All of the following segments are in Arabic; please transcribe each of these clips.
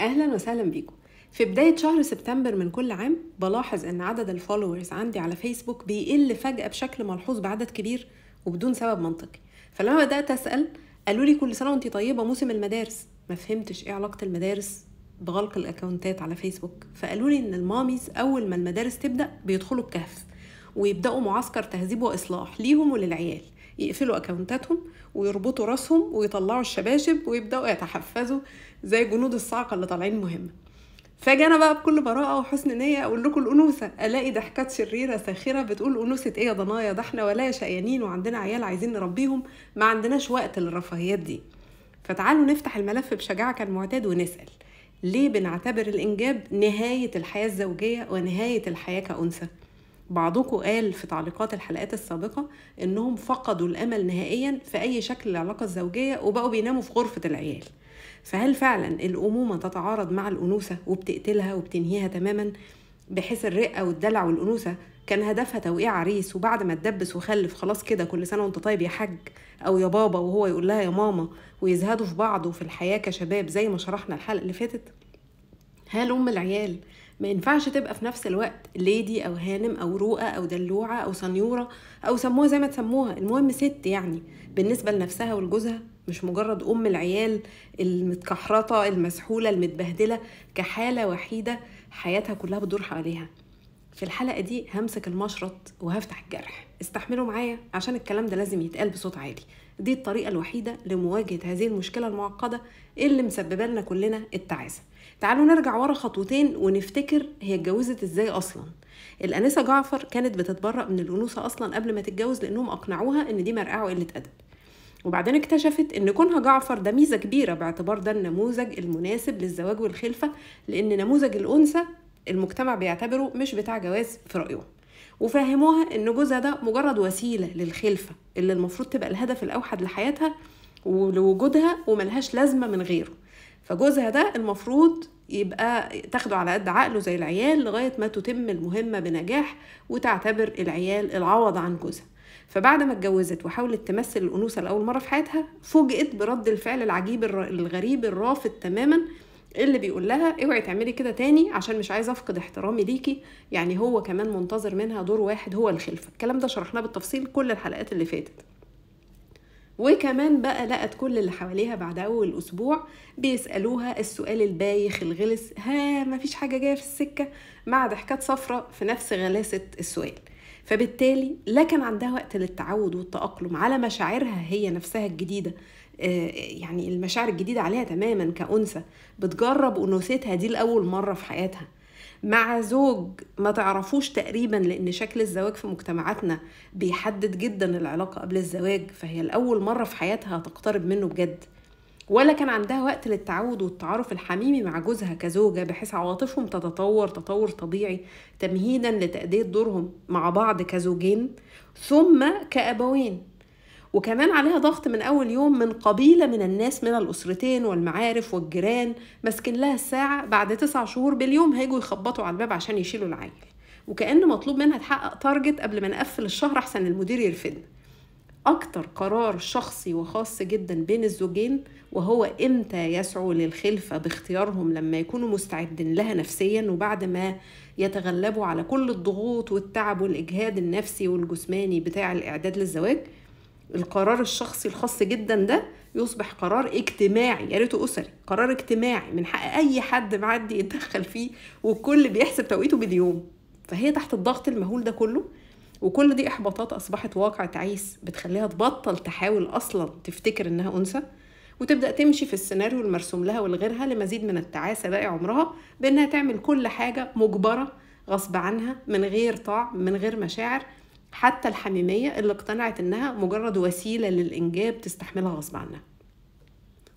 اهلا وسهلا بيكم في بداية شهر سبتمبر من كل عام بلاحظ ان عدد الفولورز عندي على فيسبوك بيقل فجأة بشكل ملحوظ بعدد كبير وبدون سبب منطقي فلما بدأت أسأل قالوا لي كل سنة وانت طيبة موسم المدارس ما فهمتش ايه علاقة المدارس بغلق الاكونتات على فيسبوك فقالوا لي ان الماميز اول ما المدارس تبدأ بيدخلوا الكهف ويبدأوا معسكر تهذيب وإصلاح ليهم وللعيال يقفلوا اكونتاتهم ويربطوا راسهم ويطلعوا الشباشب ويبداوا يتحفزوا زي جنود الصاعقه اللي طالعين مهمه فاجي انا بقى بكل براءه وحسن نيه اقول لكم الانوثه الاقي ضحكات شريره ساخره بتقول انوثه ايه يا ضنايا ده احنا ولايا شقيانين وعندنا عيال عايزين نربيهم ما عندناش وقت للرفاهيات دي فتعالوا نفتح الملف بشجاعه كالمعتاد ونسال ليه بنعتبر الانجاب نهايه الحياه الزوجيه ونهايه الحياه كانثى بعضكم قال في تعليقات الحلقات السابقة إنهم فقدوا الأمل نهائيا في أي شكل العلاقة الزوجية وبقوا بيناموا في غرفة العيال فهل فعلا الأمومة تتعارض مع الأنوثة وبتقتلها وبتنهيها تماما بحيث الرقة والدلع والأنوثة كان هدفها توقيع عريس وبعد ما تدبس وخلف خلاص كده كل سنة وانت طيب يا حاج أو يا بابا وهو يقول لها يا ماما ويزهدوا في بعض وفي الحياة كشباب زي ما شرحنا الحلقة اللي فاتت هل أم العيال ما ينفعش تبقى في نفس الوقت ليدي او هانم او روقه او دلوعه او سنيوره او سموها زي ما تسموها المهم ست يعني بالنسبه لنفسها ولجوزها مش مجرد ام العيال المتكحرطه المسحوله المتبهدله كحاله وحيده حياتها كلها بتدور حواليها في الحلقه دي همسك المشرط وهفتح الجرح استحملوا معايا عشان الكلام ده لازم يتقال بصوت عالي دي الطريقة الوحيدة لمواجهة هذه المشكلة المعقدة اللي مسببة لنا كلنا التعاسة تعالوا نرجع ورا خطوتين ونفتكر هي اتجوزت ازاي اصلا الانسه جعفر كانت بتتبرأ من الانوثه اصلا قبل ما تتجوز لانهم اقنعوها ان دي مرقعه وقله ادب وبعدين اكتشفت ان كونها جعفر ده ميزه كبيره باعتبار ده النموذج المناسب للزواج والخلفه لان نموذج الانثى المجتمع بيعتبره مش بتاع جواز في رايهم وفهموها ان جوزها ده مجرد وسيله للخلفه اللي المفروض تبقى الهدف الاوحد لحياتها ولوجودها وملهاش لازمه من غيره فجوزها ده المفروض يبقى تاخده على قد عقله زي العيال لغايه ما تتم المهمه بنجاح وتعتبر العيال العوض عن جوزها فبعد ما اتجوزت وحاولت تمثل الانوثه لاول مره في حياتها فوجئت برد الفعل العجيب الغريب الرافض تماما اللي بيقول لها اوعي تعملي كده تاني عشان مش عايزه افقد احترامي ليكي يعني هو كمان منتظر منها دور واحد هو الخلفه الكلام ده شرحناه بالتفصيل كل الحلقات اللي فاتت وكمان بقى لقت كل اللي حواليها بعد اول اسبوع بيسالوها السؤال البايخ الغلس ها مفيش حاجه جايه في السكه مع ضحكات صفراء في نفس غلاسه السؤال فبالتالي لا كان عندها وقت للتعود والتأقلم على مشاعرها هي نفسها الجديدة آه، يعني المشاعر الجديدة عليها تماما كأنثى بتجرب أنوثتها دي لأول مرة في حياتها مع زوج ما تعرفوش تقريبا لان شكل الزواج في مجتمعاتنا بيحدد جدا العلاقه قبل الزواج فهي لاول مره في حياتها هتقترب منه بجد ولا كان عندها وقت للتعود والتعارف الحميمي مع جوزها كزوجه بحيث عواطفهم تتطور تطور طبيعي تمهيدا لتاديه دورهم مع بعض كزوجين ثم كابوين وكمان عليها ضغط من أول يوم من قبيلة من الناس من الأسرتين والمعارف والجيران ماسكين لها الساعة بعد تسع شهور باليوم هيجوا يخبطوا على الباب عشان يشيلوا العيل وكأن مطلوب منها تحقق تارجت قبل ما نقفل الشهر أحسن المدير يرفدنا أكتر قرار شخصي وخاص جدا بين الزوجين وهو إمتى يسعوا للخلفة باختيارهم لما يكونوا مستعدين لها نفسيا وبعد ما يتغلبوا على كل الضغوط والتعب والإجهاد النفسي والجسماني بتاع الإعداد للزواج القرار الشخصي الخاص جدا ده يصبح قرار اجتماعي يا ريته اسري قرار اجتماعي من حق اي حد معدي يتدخل فيه والكل بيحسب توقيته باليوم فهي تحت الضغط المهول ده كله وكل دي احباطات اصبحت واقع تعيس بتخليها تبطل تحاول اصلا تفتكر انها انثى وتبدا تمشي في السيناريو المرسوم لها ولغيرها لمزيد من التعاسه باقي عمرها بانها تعمل كل حاجه مجبره غصب عنها من غير طعم من غير مشاعر حتى الحميمية اللي اقتنعت إنها مجرد وسيلة للإنجاب تستحملها غصب عنها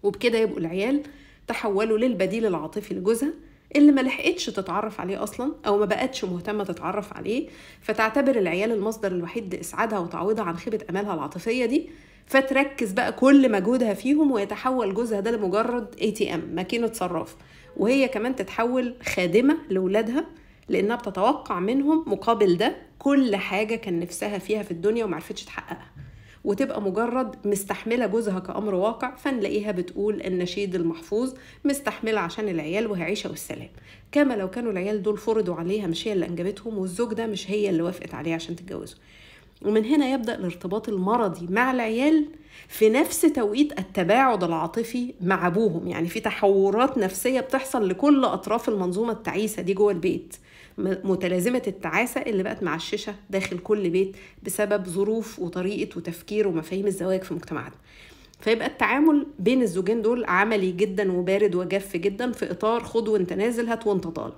وبكده يبقوا العيال تحولوا للبديل العاطفي لجوزها اللي ما لحقتش تتعرف عليه اصلا او ما بقتش مهتمه تتعرف عليه فتعتبر العيال المصدر الوحيد لاسعادها وتعويضها عن خيبه امالها العاطفيه دي فتركز بقى كل مجهودها فيهم ويتحول جوزها ده لمجرد اي تي ام ماكينه صراف وهي كمان تتحول خادمه لاولادها لانها بتتوقع منهم مقابل ده كل حاجه كان نفسها فيها في الدنيا ومعرفتش تحققها وتبقى مجرد مستحمله جوزها كامر واقع فنلاقيها بتقول النشيد المحفوظ مستحمله عشان العيال عيشه والسلام كما لو كانوا العيال دول فرضوا عليها مش هي اللي انجبتهم والزوج ده مش هي اللي وافقت عليه عشان تتجوزه ومن هنا يبدا الارتباط المرضي مع العيال في نفس توقيت التباعد العاطفي مع ابوهم يعني في تحورات نفسيه بتحصل لكل اطراف المنظومه التعيسه دي جوه البيت متلازمة التعاسة اللي بقت معششة داخل كل بيت بسبب ظروف وطريقة وتفكير ومفاهيم الزواج في مجتمعاتنا فيبقى التعامل بين الزوجين دول عملي جدا وبارد وجاف جدا في اطار خد وانت نازل هات وانت طالع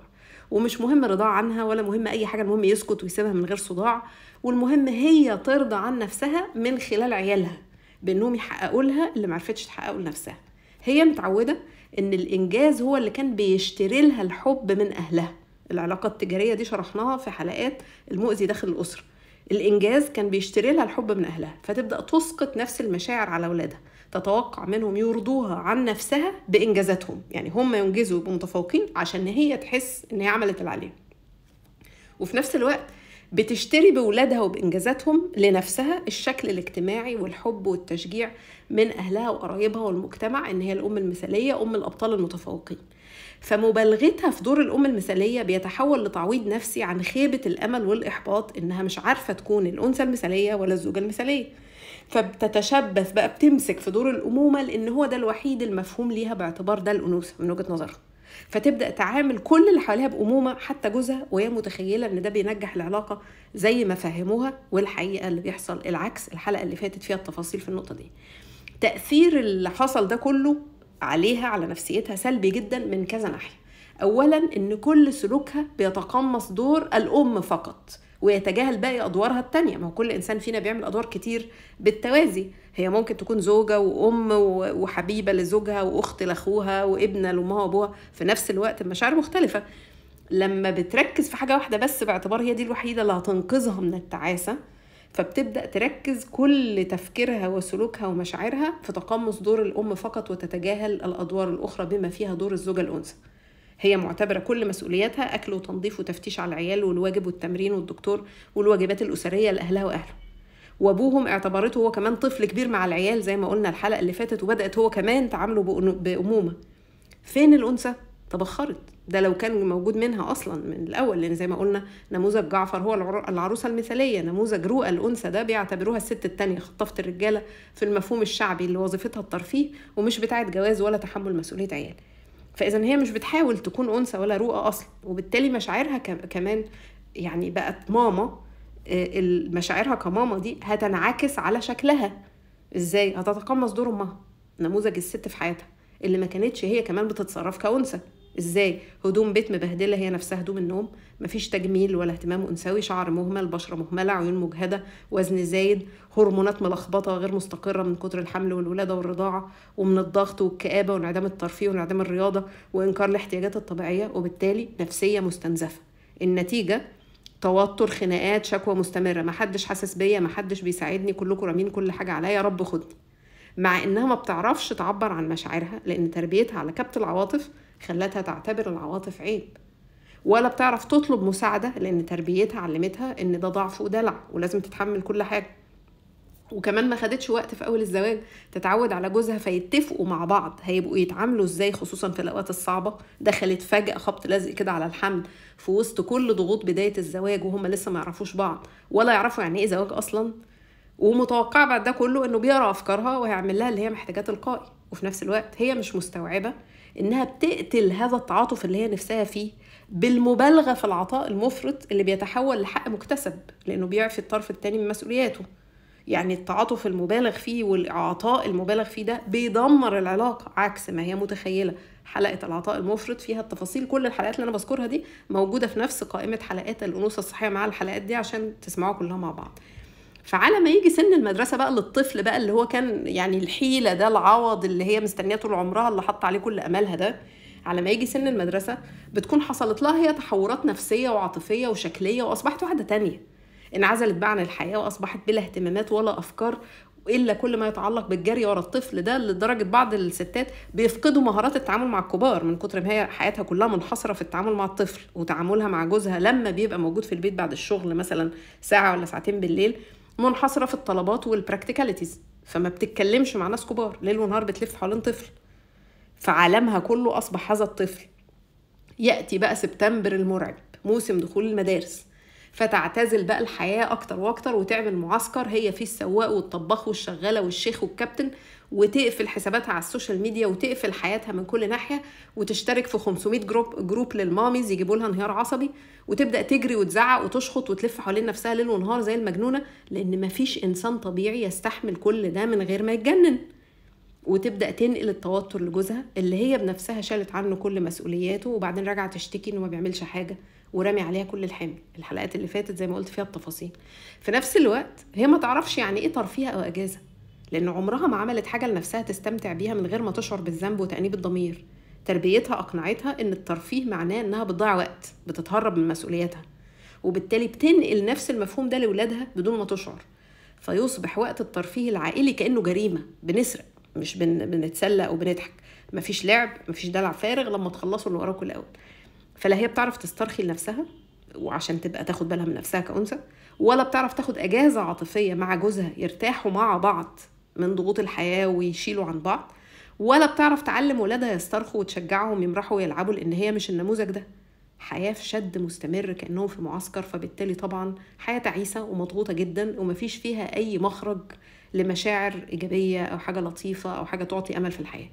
ومش مهم رضاها عنها ولا مهم اي حاجه المهم يسكت ويسيبها من غير صداع والمهم هي ترضى عن نفسها من خلال عيالها بانهم يحققوا لها اللي معرفتش تحققه لنفسها هي متعوده ان الانجاز هو اللي كان بيشتري لها الحب من اهلها العلاقة التجارية دي شرحناها في حلقات المؤذي داخل الأسرة الإنجاز كان بيشتري لها الحب من أهلها فتبدأ تسقط نفس المشاعر على أولادها تتوقع منهم يرضوها عن نفسها بإنجازاتهم يعني هم ينجزوا يبقوا متفوقين عشان هي تحس إن هي عملت اللي عليها وفي نفس الوقت بتشتري بولادها وبإنجازاتهم لنفسها الشكل الاجتماعي والحب والتشجيع من أهلها وقرايبها والمجتمع إن هي الأم المثالية أم الأبطال المتفوقين فمبالغتها في دور الام المثاليه بيتحول لتعويض نفسي عن خيبه الامل والاحباط انها مش عارفه تكون الانثى المثاليه ولا الزوجه المثاليه فبتتشبث بقى بتمسك في دور الامومه لان هو ده الوحيد المفهوم ليها باعتبار ده الانوثه من وجهه نظرها فتبدا تعامل كل اللي حواليها بامومه حتى جوزها وهي متخيله ان ده بينجح العلاقه زي ما فهموها والحقيقه اللي بيحصل العكس الحلقه اللي فاتت فيها التفاصيل في النقطه دي تاثير اللي حصل ده كله عليها على نفسيتها سلبي جدا من كذا ناحيه اولا ان كل سلوكها بيتقمص دور الام فقط ويتجاهل باقي ادوارها التانية ما هو كل انسان فينا بيعمل ادوار كتير بالتوازي هي ممكن تكون زوجة وام وحبيبة لزوجها واخت لاخوها وابنة لامها وابوها في نفس الوقت مشاعر مختلفة لما بتركز في حاجة واحدة بس باعتبار هي دي الوحيدة اللي هتنقذها من التعاسة فبتبدا تركز كل تفكيرها وسلوكها ومشاعرها في تقمص دور الام فقط وتتجاهل الادوار الاخرى بما فيها دور الزوجه الانثى هي معتبره كل مسؤولياتها اكل وتنظيف وتفتيش على العيال والواجب والتمرين والدكتور والواجبات الاسريه لاهلها واهله وابوهم اعتبرته هو كمان طفل كبير مع العيال زي ما قلنا الحلقه اللي فاتت وبدات هو كمان تعامله بامومه فين الانثى تبخرت ده لو كان موجود منها اصلا من الاول لان زي ما قلنا نموذج جعفر هو العروسه المثاليه نموذج رؤى الانثى ده بيعتبروها الست التانية خطافه الرجاله في المفهوم الشعبي اللي وظيفتها الترفيه ومش بتاعه جواز ولا تحمل مسؤوليه عيال فاذا هي مش بتحاول تكون انثى ولا رؤى اصلا وبالتالي مشاعرها كمان يعني بقت ماما آه، مشاعرها كماما دي هتنعكس على شكلها ازاي هتتقمص دور امها نموذج الست في حياتها اللي ما كانتش هي كمان بتتصرف كأنثى ازاي هدوم بيت مبهدله هي نفسها هدوم النوم مفيش تجميل ولا اهتمام انثوي شعر مهمل بشره مهمله عيون مجهده وزن زايد هرمونات ملخبطه غير مستقره من كتر الحمل والولاده والرضاعه ومن الضغط والكابه وانعدام الترفيه وانعدام الرياضه وانكار الاحتياجات الطبيعيه وبالتالي نفسيه مستنزفه النتيجه توتر خناقات شكوى مستمره محدش حاسس بيا محدش بيساعدني كلكم رامين كل حاجه عليا رب خدني مع انها ما بتعرفش تعبر عن مشاعرها لان تربيتها على كبت العواطف خلتها تعتبر العواطف عيب ولا بتعرف تطلب مساعدة لأن تربيتها علمتها إن ده ضعف ودلع ولازم تتحمل كل حاجة وكمان ما خدتش وقت في أول الزواج تتعود على جوزها فيتفقوا مع بعض هيبقوا يتعاملوا إزاي خصوصا في الأوقات الصعبة دخلت فجأة خبط لزق كده على الحمل في وسط كل ضغوط بداية الزواج وهم لسه ما يعرفوش بعض ولا يعرفوا يعني إيه زواج أصلا ومتوقع بعد ده كله إنه بيقرأ أفكارها وهيعمل لها اللي هي محتاجاه تلقائي وفي نفس الوقت هي مش مستوعبة انها بتقتل هذا التعاطف اللي هي نفسها فيه بالمبالغه في العطاء المفرط اللي بيتحول لحق مكتسب لانه بيعفي الطرف الثاني من مسؤولياته يعني التعاطف المبالغ فيه والعطاء المبالغ فيه ده بيدمر العلاقه عكس ما هي متخيله حلقه العطاء المفرط فيها التفاصيل كل الحلقات اللي انا بذكرها دي موجوده في نفس قائمه حلقات الانوثه الصحيه مع الحلقات دي عشان تسمعوها كلها مع بعض فعلى ما يجي سن المدرسه بقى للطفل بقى اللي هو كان يعني الحيله ده العوض اللي هي مستنية طول عمرها اللي حط عليه كل امالها ده على ما يجي سن المدرسه بتكون حصلت لها هي تحورات نفسيه وعاطفيه وشكليه واصبحت واحده تانية انعزلت بقى عن الحياه واصبحت بلا اهتمامات ولا افكار الا كل ما يتعلق بالجري ورا الطفل ده لدرجه بعض الستات بيفقدوا مهارات التعامل مع الكبار من كتر ما هي حياتها كلها منحصره في التعامل مع الطفل وتعاملها مع جوزها لما بيبقى موجود في البيت بعد الشغل مثلا ساعه ولا ساعتين بالليل منحصره في الطلبات والبراكتيكاليتيز فما بتتكلمش مع ناس كبار ليل ونهار بتلف حوالين طفل فعالمها كله اصبح هذا الطفل ياتي بقى سبتمبر المرعب موسم دخول المدارس فتعتزل بقى الحياة أكتر وأكتر وتعمل معسكر هي فيه السواق والطباخ والشغالة والشيخ والكابتن وتقفل حساباتها على السوشيال ميديا وتقفل حياتها من كل ناحيه وتشترك في 500 جروب جروب للماميز يجيبوا لها انهيار عصبي وتبدا تجري وتزعق وتشخط وتلف حوالين نفسها ليل ونهار زي المجنونه لان مفيش انسان طبيعي يستحمل كل ده من غير ما يتجنن وتبدا تنقل التوتر لجوزها اللي هي بنفسها شالت عنه كل مسؤولياته وبعدين راجعه تشتكي انه ما بيعملش حاجه ورامي عليها كل الحمل الحلقات اللي فاتت زي ما قلت فيها التفاصيل في نفس الوقت هي ما تعرفش يعني ايه ترفيه او اجازه لأن عمرها ما عملت حاجة لنفسها تستمتع بيها من غير ما تشعر بالذنب وتأنيب الضمير تربيتها أقنعتها إن الترفيه معناه إنها بتضيع وقت بتتهرب من مسؤولياتها وبالتالي بتنقل نفس المفهوم ده لأولادها بدون ما تشعر فيصبح وقت الترفيه العائلي كأنه جريمة بنسرق مش بن... بنتسلى أو بنضحك مفيش لعب مفيش دلع فارغ لما تخلصوا اللي وراكم الأول فلا هي بتعرف تسترخي لنفسها وعشان تبقى تاخد بالها من نفسها كأنثى ولا بتعرف تاخد اجازه عاطفيه مع جوزها يرتاحوا مع بعض من ضغوط الحياه ويشيلوا عن بعض ولا بتعرف تعلم ولادها يسترخوا وتشجعهم يمرحوا ويلعبوا لان هي مش النموذج ده حياه في شد مستمر كانهم في معسكر فبالتالي طبعا حياه تعيسه ومضغوطه جدا ومفيش فيها اي مخرج لمشاعر ايجابيه او حاجه لطيفه او حاجه تعطي امل في الحياه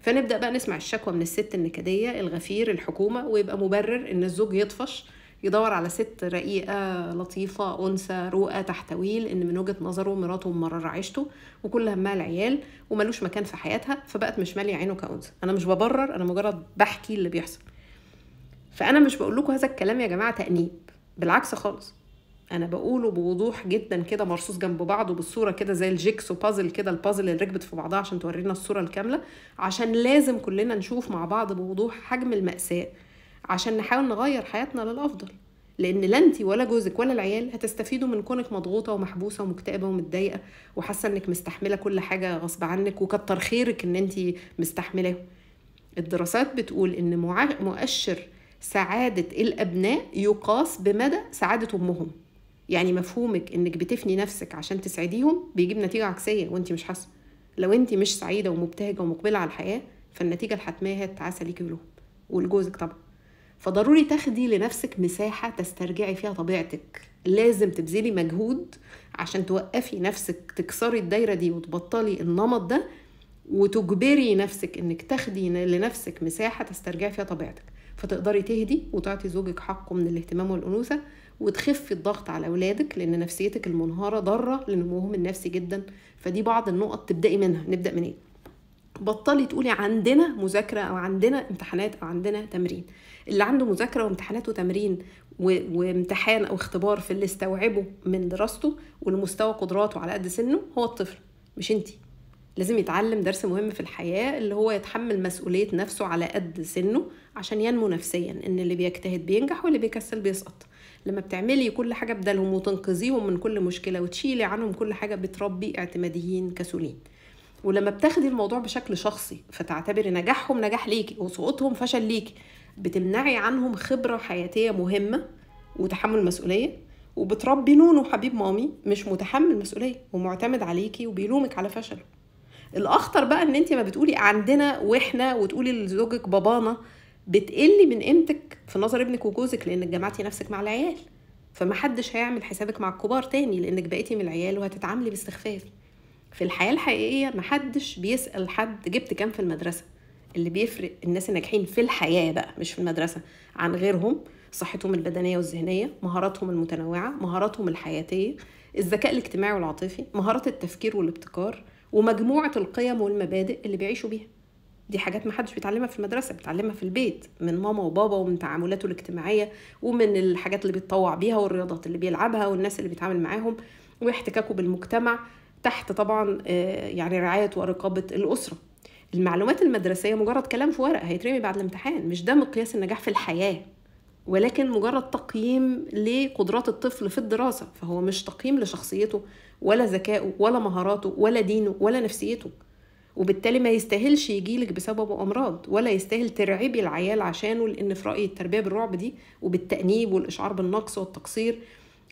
فنبدا بقى نسمع الشكوى من الست النكديه الغفير الحكومه ويبقى مبرر ان الزوج يطفش يدور على ست رقيقه لطيفه انثى روقه تحتويه لان من وجهه نظره مراته ممرره عيشته وكل همها العيال وملوش مكان في حياتها فبقت مش ماليه عينه كانثى انا مش ببرر انا مجرد بحكي اللي بيحصل فانا مش بقول لكم هذا الكلام يا جماعه تانيب بالعكس خالص انا بقوله بوضوح جدا كده مرصوص جنب بعضه بالصوره كده زي الجيكس وبازل كده البازل اللي ركبت في بعضها عشان تورينا الصوره الكامله عشان لازم كلنا نشوف مع بعض بوضوح حجم الماساه عشان نحاول نغير حياتنا للأفضل لأن لا أنت ولا جوزك ولا العيال هتستفيدوا من كونك مضغوطة ومحبوسة ومكتئبة ومتضايقة وحاسة إنك مستحملة كل حاجة غصب عنك وكتر خيرك إن أنت مستحملاه الدراسات بتقول إن مؤشر سعادة الأبناء يقاس بمدى سعادة أمهم يعني مفهومك إنك بتفني نفسك عشان تسعديهم بيجيب نتيجة عكسية وأنت مش حاسة لو أنت مش سعيدة ومبتهجة ومقبلة على الحياة فالنتيجة الحتمية هي التعاسة ليكي ولهم ولجوزك طبعا فضروري تاخدي لنفسك مساحة تسترجعي فيها طبيعتك لازم تبذلي مجهود عشان توقفي نفسك تكسري الدايرة دي وتبطلي النمط ده وتجبري نفسك انك تاخدي لنفسك مساحة تسترجعي فيها طبيعتك فتقدري تهدي وتعطي زوجك حقه من الاهتمام والأنوثة وتخفي الضغط على أولادك لأن نفسيتك المنهارة ضارة لنموهم النفسي جدا فدي بعض النقط تبدأي منها نبدأ من ايه؟ بطلي تقولي عندنا مذاكره او عندنا امتحانات او عندنا تمرين اللي عنده مذاكره وامتحانات وتمرين وامتحان او اختبار في اللي استوعبه من دراسته والمستوى قدراته على قد سنه هو الطفل مش انتي لازم يتعلم درس مهم في الحياة اللي هو يتحمل مسؤولية نفسه على قد سنه عشان ينمو نفسيا إن اللي بيجتهد بينجح واللي بيكسل بيسقط لما بتعملي كل حاجة بدلهم وتنقذيهم من كل مشكلة وتشيلي عنهم كل حاجة بتربي اعتماديين كسولين ولما بتاخدي الموضوع بشكل شخصي فتعتبري نجاحهم نجاح ليكي وسقوطهم فشل ليكي بتمنعي عنهم خبرة حياتية مهمة وتحمل مسؤولية وبتربي نونو حبيب مامي مش متحمل مسؤولية ومعتمد عليكي وبيلومك على فشله الأخطر بقى إن أنت ما بتقولي عندنا وإحنا وتقولي لزوجك بابانا بتقلي من قيمتك في نظر ابنك وجوزك لأنك جمعتي نفسك مع العيال فمحدش هيعمل حسابك مع الكبار تاني لأنك بقيتي من العيال وهتتعاملي باستخفاف في الحياه الحقيقيه محدش بيسال حد جبت كام في المدرسه اللي بيفرق الناس الناجحين في الحياه بقى مش في المدرسه عن غيرهم صحتهم البدنيه والذهنيه مهاراتهم المتنوعه مهاراتهم الحياتيه الذكاء الاجتماعي والعاطفي مهارات التفكير والابتكار ومجموعه القيم والمبادئ اللي بيعيشوا بيها دي حاجات ما حدش بيتعلمها في المدرسه بيتعلمها في البيت من ماما وبابا ومن تعاملاته الاجتماعيه ومن الحاجات اللي بيتطوع بيها والرياضات اللي بيلعبها والناس اللي بيتعامل معاهم واحتكاكه بالمجتمع تحت طبعا آه، يعني رعايه ورقابه الاسره المعلومات المدرسيه مجرد كلام في ورق هيترمي بعد الامتحان مش ده مقياس النجاح في الحياه ولكن مجرد تقييم لقدرات الطفل في الدراسه فهو مش تقييم لشخصيته ولا ذكائه ولا مهاراته ولا دينه ولا نفسيته وبالتالي ما يستاهلش يجيلك بسببه امراض ولا يستاهل ترعبي العيال عشانه لان في رايي التربيه بالرعب دي وبالتانيب والاشعار بالنقص والتقصير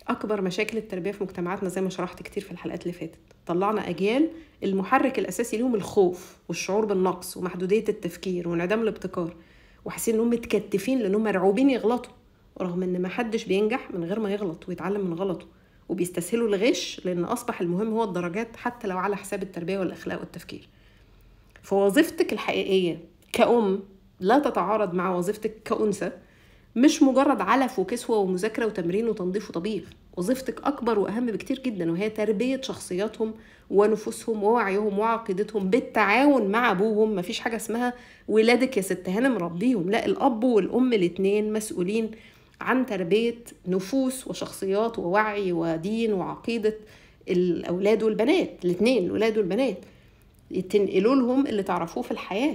اكبر مشاكل التربيه في مجتمعاتنا زي ما شرحت كتير في الحلقات اللي فاتت طلعنا اجيال المحرك الاساسي لهم الخوف والشعور بالنقص ومحدوديه التفكير وانعدام الابتكار وحاسين انهم متكتفين لانهم مرعوبين يغلطوا رغم ان محدش بينجح من غير ما يغلط ويتعلم من غلطه وبيستسهلوا الغش لان اصبح المهم هو الدرجات حتى لو على حساب التربيه والاخلاق والتفكير فوظيفتك الحقيقيه كأم لا تتعارض مع وظيفتك كأنثى مش مجرد علف وكسوة ومذاكرة وتمرين وتنظيف وطبيخ وظيفتك أكبر وأهم بكتير جدا وهي تربية شخصياتهم ونفوسهم ووعيهم وعقيدتهم بالتعاون مع أبوهم مفيش حاجة اسمها ولادك يا ست هانم مربيهم لا الأب والأم الاتنين مسؤولين عن تربية نفوس وشخصيات ووعي ودين وعقيدة الأولاد والبنات الاتنين الأولاد والبنات تنقلوا لهم اللي تعرفوه في الحياه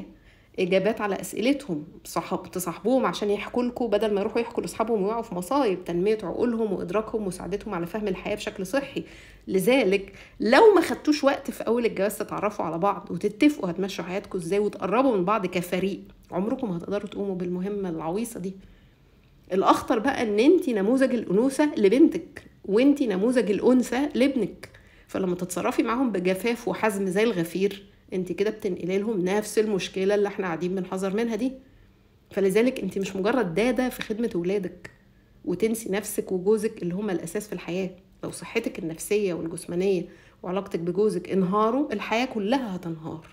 اجابات على اسئلتهم صحاب تصاحبوهم عشان يحكوا لكم بدل ما يروحوا يحكوا لاصحابهم ويقعوا في مصايب تنميه عقولهم وادراكهم ومساعدتهم على فهم الحياه بشكل صحي لذلك لو ما خدتوش وقت في اول الجواز تتعرفوا على بعض وتتفقوا هتمشوا حياتكم ازاي وتقربوا من بعض كفريق عمركم ما هتقدروا تقوموا بالمهمه العويصه دي الاخطر بقى ان انت نموذج الانوثه لبنتك وانت نموذج الانثى لابنك فلما تتصرفي معاهم بجفاف وحزم زي الغفير انت كده بتنقلي لهم نفس المشكله اللي احنا قاعدين بنحذر منها دي فلذلك انت مش مجرد داده في خدمه ولادك وتنسي نفسك وجوزك اللي هما الاساس في الحياه لو صحتك النفسيه والجسمانيه وعلاقتك بجوزك انهاروا الحياه كلها هتنهار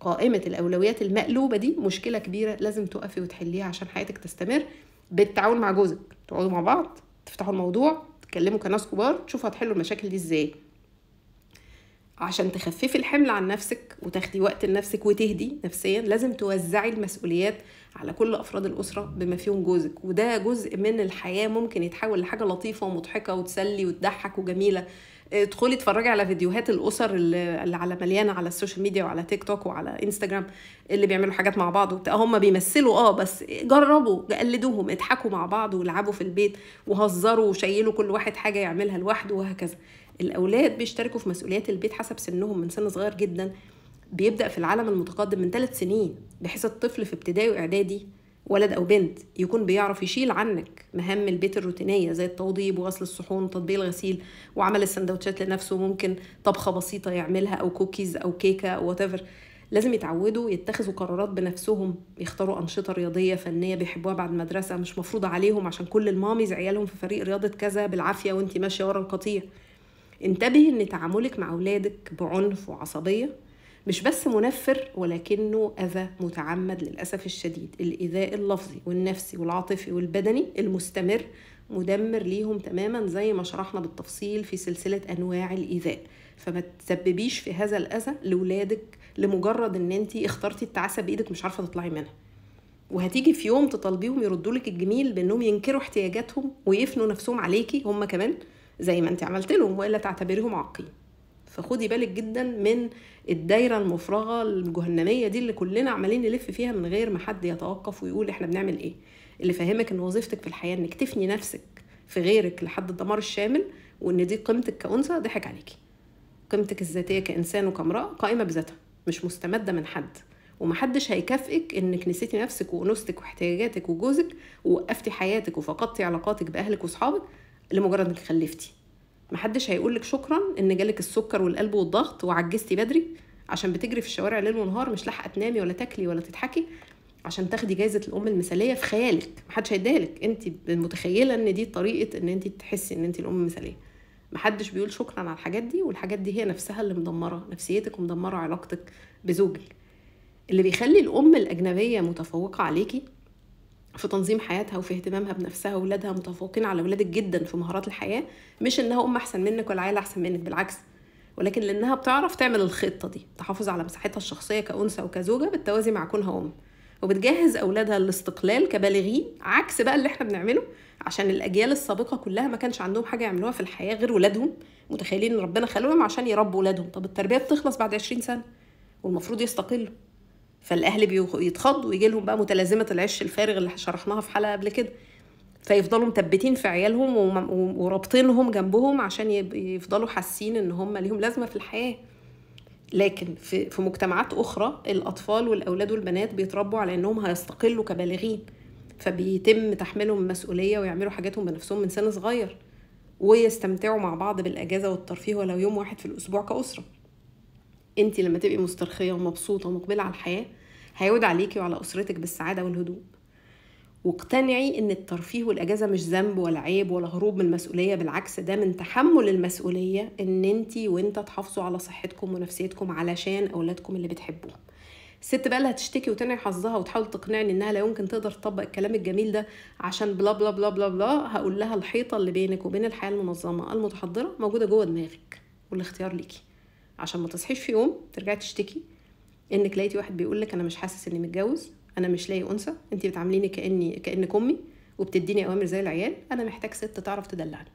قائمه الاولويات المقلوبه دي مشكله كبيره لازم تقفي وتحليها عشان حياتك تستمر بالتعاون مع جوزك تقعدوا مع بعض تفتحوا الموضوع تتكلموا كناس كبار تشوفوا هتحلوا المشاكل دي ازاي عشان تخففي الحمل عن نفسك وتاخدي وقت لنفسك وتهدي نفسيا لازم توزعي المسؤوليات على كل افراد الاسره بما فيهم جوزك وده جزء من الحياه ممكن يتحول لحاجه لطيفه ومضحكه وتسلي وتضحك وجميله آه، ادخلي اتفرجي على فيديوهات الاسر اللي على مليانه على السوشيال ميديا وعلى تيك توك وعلى انستجرام اللي بيعملوا حاجات مع بعض هم بيمثلوا اه بس جربوا قلدوهم اضحكوا مع بعض والعبوا في البيت وهزروا وشيلوا كل واحد حاجه يعملها لوحده وهكذا الاولاد بيشتركوا في مسؤوليات البيت حسب سنهم من سن صغير جدا بيبدا في العالم المتقدم من ثلاث سنين بحيث الطفل في ابتدائي واعدادي ولد او بنت يكون بيعرف يشيل عنك مهام البيت الروتينيه زي التوضيب وغسل الصحون وتطبيق الغسيل وعمل السندوتشات لنفسه ممكن طبخه بسيطه يعملها او كوكيز او كيكه او whatever لازم يتعودوا يتخذوا قرارات بنفسهم يختاروا أنشطة رياضية فنية بيحبوها بعد المدرسة مش مفروض عليهم عشان كل الماميز عيالهم في فريق رياضة كذا بالعافية وانت ماشية ورا القطيع انتبه ان تعاملك مع اولادك بعنف وعصبيه مش بس منفر ولكنه اذى متعمد للاسف الشديد الايذاء اللفظي والنفسي والعاطفي والبدني المستمر مدمر ليهم تماما زي ما شرحنا بالتفصيل في سلسله انواع الايذاء فما تسببيش في هذا الاذى لاولادك لمجرد ان انت اخترتي التعاسه بايدك مش عارفه تطلعي منها وهتيجي في يوم تطالبيهم يردوا لك الجميل بانهم ينكروا احتياجاتهم ويفنوا نفسهم عليكي هم كمان زي ما انت عملت لهم والا تعتبريهم عاقين فخدي بالك جدا من الدايره المفرغه الجهنميه دي اللي كلنا عمالين نلف فيها من غير ما حد يتوقف ويقول احنا بنعمل ايه اللي فاهمك ان وظيفتك في الحياه انك تفني نفسك في غيرك لحد الدمار الشامل وان دي قيمتك كانثى ضحك عليكي قيمتك الذاتيه كانسان وكامراه قائمه بذاتها مش مستمده من حد ومحدش هيكافئك انك نسيتي نفسك وانوثتك واحتياجاتك وجوزك ووقفتي حياتك وفقدتي علاقاتك باهلك واصحابك لمجرد انك خلفتي محدش هيقول لك شكرا ان جالك السكر والقلب والضغط وعجزتي بدري عشان بتجري في الشوارع ليل ونهار مش لاحقه تنامي ولا تاكلي ولا تضحكي عشان تاخدي جايزه الام المثاليه في خيالك محدش هيديهالك انت متخيله ان دي طريقه ان انت تحسي ان انت الام المثاليه محدش بيقول شكرا على الحاجات دي والحاجات دي هي نفسها اللي مدمره نفسيتك ومدمره علاقتك بزوجك اللي بيخلي الام الاجنبيه متفوقه عليكي في تنظيم حياتها وفي اهتمامها بنفسها واولادها متفوقين على ولادك جدا في مهارات الحياه مش انها ام احسن منك ولا عيله احسن منك بالعكس ولكن لانها بتعرف تعمل الخطه دي تحافظ على مساحتها الشخصيه كانثى وكزوجه بالتوازي مع كونها ام وبتجهز اولادها للاستقلال كبالغين عكس بقى اللي احنا بنعمله عشان الاجيال السابقه كلها ما كانش عندهم حاجه يعملوها في الحياه غير ولادهم متخيلين ان ربنا خلقهم عشان يربوا ولادهم طب التربيه بتخلص بعد 20 سنه والمفروض يستقلوا فالاهل بيتخضوا ويجي لهم بقى متلازمه العش الفارغ اللي شرحناها في حلقه قبل كده فيفضلوا مثبتين في عيالهم ورابطينهم جنبهم عشان يفضلوا حاسين ان هم ليهم لازمه في الحياه لكن في, في مجتمعات اخرى الاطفال والاولاد والبنات بيتربوا على انهم هيستقلوا كبالغين فبيتم تحملهم المسؤوليه ويعملوا حاجاتهم بنفسهم من سن صغير ويستمتعوا مع بعض بالاجازه والترفيه ولو يوم واحد في الاسبوع كاسره انت لما تبقي مسترخيه ومبسوطه ومقبله على الحياه هيعود عليكي وعلى اسرتك بالسعاده والهدوء واقتنعي ان الترفيه والاجازه مش ذنب ولا عيب ولا هروب من المسؤوليه بالعكس ده من تحمل المسؤوليه ان انت وانت تحافظوا على صحتكم ونفسيتكم علشان اولادكم اللي بتحبوهم الست بقى اللي هتشتكي وتنعي حظها وتحاول تقنعني انها لا يمكن تقدر تطبق الكلام الجميل ده عشان بلا بلا بلا بلا بلا هقول لها الحيطه اللي بينك وبين الحياه المنظمه المتحضره موجوده جوه دماغك والاختيار ليكي عشان ما تصحيش في يوم ترجعي تشتكي انك لقيتي واحد بيقول لك انا مش حاسس اني متجوز انا مش لاقي انثى انت بتعامليني كاني كانك امي وبتديني اوامر زي العيال انا محتاج ست تعرف تدلعني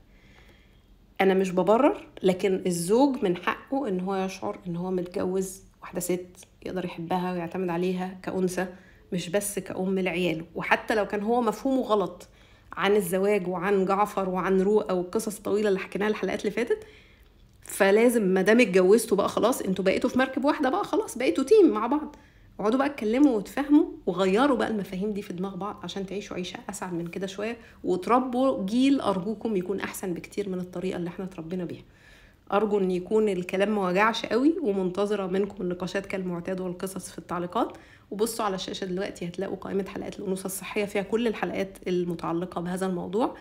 انا مش ببرر لكن الزوج من حقه ان هو يشعر ان هو متجوز واحده ست يقدر يحبها ويعتمد عليها كانثى مش بس كأم لعياله وحتى لو كان هو مفهومه غلط عن الزواج وعن جعفر وعن رؤى والقصص الطويله اللي حكيناها الحلقات اللي فاتت فلازم ما دام اتجوزتوا بقى خلاص انتوا بقيتوا في مركب واحده بقى خلاص بقيتوا تيم مع بعض اقعدوا بقى اتكلموا وتفهموا وغيروا بقى المفاهيم دي في دماغ بعض عشان تعيشوا عيشه اسعد من كده شويه وتربوا جيل ارجوكم يكون احسن بكتير من الطريقه اللي احنا اتربينا بيها ارجو ان يكون الكلام ما وجعش قوي ومنتظره منكم النقاشات كالمعتاد والقصص في التعليقات وبصوا على الشاشه دلوقتي هتلاقوا قائمه حلقات الانوثه الصحيه فيها كل الحلقات المتعلقه بهذا الموضوع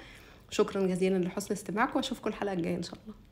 شكرا جزيلا لحسن استماعكم واشوفكم الحلقه الجايه ان شاء الله